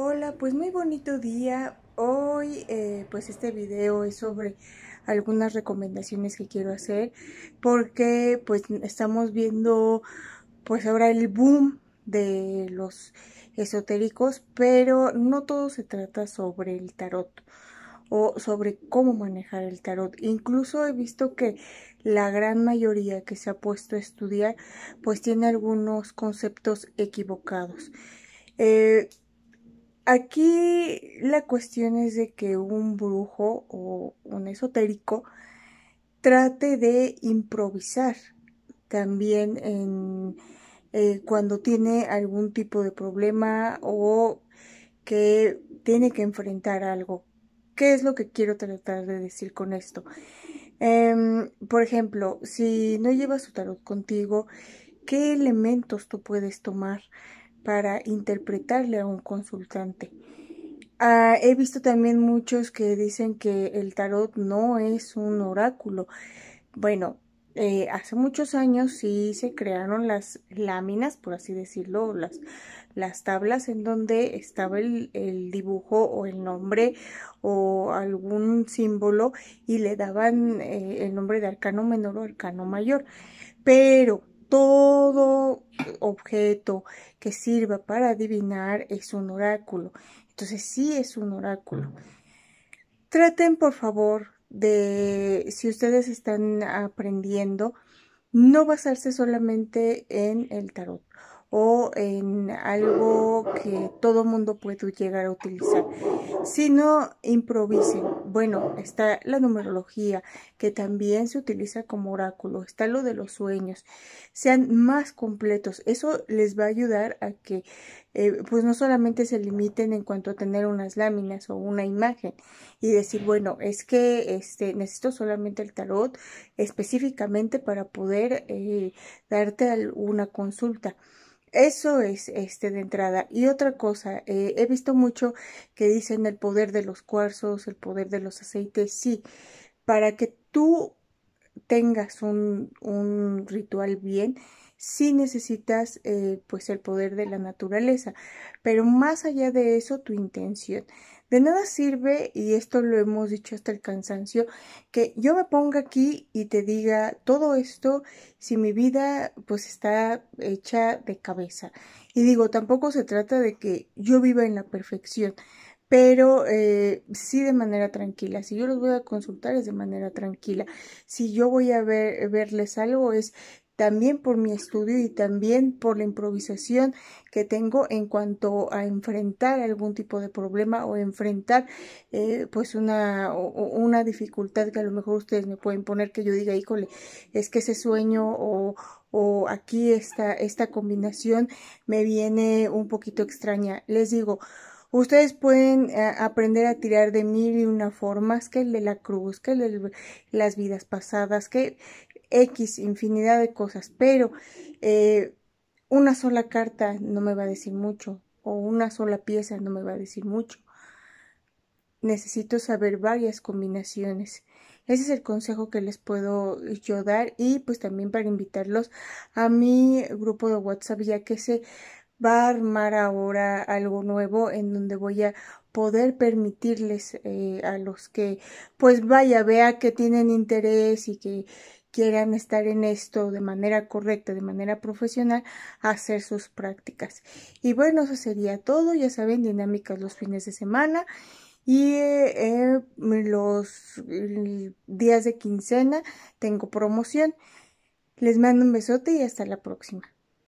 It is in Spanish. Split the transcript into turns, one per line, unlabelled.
Hola, pues muy bonito día. Hoy eh, pues este video es sobre algunas recomendaciones que quiero hacer porque pues estamos viendo pues ahora el boom de los esotéricos, pero no todo se trata sobre el tarot o sobre cómo manejar el tarot. Incluso he visto que la gran mayoría que se ha puesto a estudiar pues tiene algunos conceptos equivocados. Eh, Aquí la cuestión es de que un brujo o un esotérico trate de improvisar también en, eh, cuando tiene algún tipo de problema o que tiene que enfrentar algo. ¿Qué es lo que quiero tratar de decir con esto? Em, por ejemplo, si no llevas tu tarot contigo, ¿qué elementos tú puedes tomar? para interpretarle a un consultante. Ah, he visto también muchos que dicen que el tarot no es un oráculo. Bueno, eh, hace muchos años sí se crearon las láminas, por así decirlo, las, las tablas en donde estaba el, dibujo o el nombre o algún símbolo y le daban eh, el nombre de arcano menor o arcano mayor. Pero todo objeto que sirva para adivinar es un oráculo. Entonces sí es un oráculo. Traten por favor de, si ustedes están aprendiendo, no basarse solamente en el tarot o en algo que todo mundo puede llegar a utilizar sino improvisen. Bueno, está la numerología, que también se utiliza como oráculo, está lo de los sueños, sean más completos. Eso les va a ayudar a que, eh, pues no solamente se limiten en cuanto a tener unas láminas o una imagen y decir, bueno, es que este, necesito solamente el tarot específicamente para poder eh, darte alguna consulta. Eso es este de entrada. Y otra cosa, eh, he visto mucho que dicen el poder de los cuarzos, el poder de los aceites. Sí, para que tú tengas un, un ritual bien, si necesitas eh, pues el poder de la naturaleza, pero más allá de eso tu intención. De nada sirve, y esto lo hemos dicho hasta el cansancio, que yo me ponga aquí y te diga todo esto si mi vida pues está hecha de cabeza. Y digo, tampoco se trata de que yo viva en la perfección, pero eh, sí de manera tranquila. Si yo los voy a consultar es de manera tranquila. Si yo voy a ver, verles algo es también por mi estudio y también por la improvisación que tengo en cuanto a enfrentar algún tipo de problema o enfrentar eh, pues una, una dificultad que a lo mejor ustedes me pueden poner que yo diga, híjole, es que ese sueño o, o aquí esta, esta combinación me viene un poquito extraña. Les digo, Ustedes pueden eh, aprender a tirar de mí de una formas, que el de la cruz, que de las vidas pasadas, que X infinidad de cosas, pero eh, una sola carta no me va a decir mucho o una sola pieza no me va a decir mucho. Necesito saber varias combinaciones. Ese es el consejo que les puedo yo dar y pues también para invitarlos a mi grupo de WhatsApp ya que se va a armar ahora algo nuevo en donde voy a poder permitirles eh, a los que pues vaya vea que tienen interés y que quieran estar en esto de manera correcta, de manera profesional, hacer sus prácticas. Y bueno, eso sería todo. Ya saben, dinámicas los fines de semana y eh, los mm, días de quincena tengo promoción. Les mando un besote y hasta la próxima.